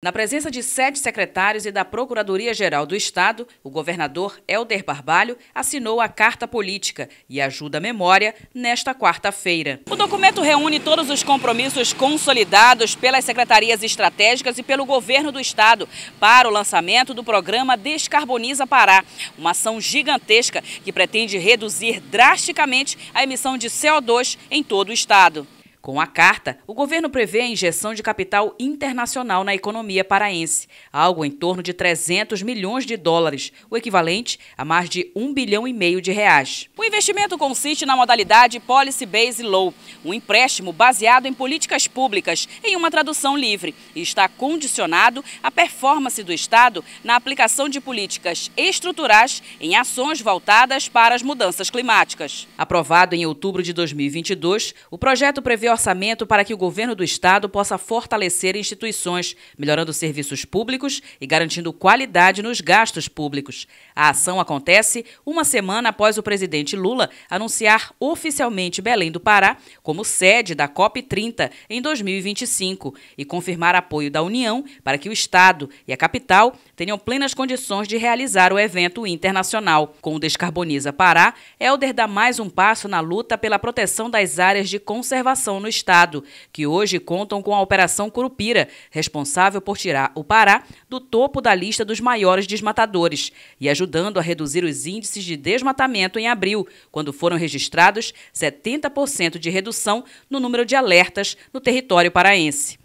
Na presença de sete secretários e da Procuradoria-Geral do Estado, o governador Helder Barbalho assinou a Carta Política e Ajuda à Memória nesta quarta-feira. O documento reúne todos os compromissos consolidados pelas secretarias estratégicas e pelo governo do Estado para o lançamento do programa Descarboniza Pará, uma ação gigantesca que pretende reduzir drasticamente a emissão de CO2 em todo o Estado. Com a carta, o governo prevê a injeção de capital internacional na economia paraense, algo em torno de 300 milhões de dólares, o equivalente a mais de 1 bilhão e meio de reais. O investimento consiste na modalidade Policy Based Low, um empréstimo baseado em políticas públicas, em uma tradução livre, e está condicionado à performance do Estado na aplicação de políticas estruturais em ações voltadas para as mudanças climáticas. Aprovado em outubro de 2022, o projeto prevê orçamento para que o governo do estado possa fortalecer instituições, melhorando serviços públicos e garantindo qualidade nos gastos públicos. A ação acontece uma semana após o presidente Lula anunciar oficialmente Belém do Pará como sede da COP30 em 2025 e confirmar apoio da União para que o estado e a capital tenham plenas condições de realizar o evento internacional. Com o Descarboniza Pará, Helder dá mais um passo na luta pela proteção das áreas de conservação no estado, que hoje contam com a Operação Curupira, responsável por tirar o Pará do topo da lista dos maiores desmatadores e ajudando a reduzir os índices de desmatamento em abril, quando foram registrados 70% de redução no número de alertas no território paraense.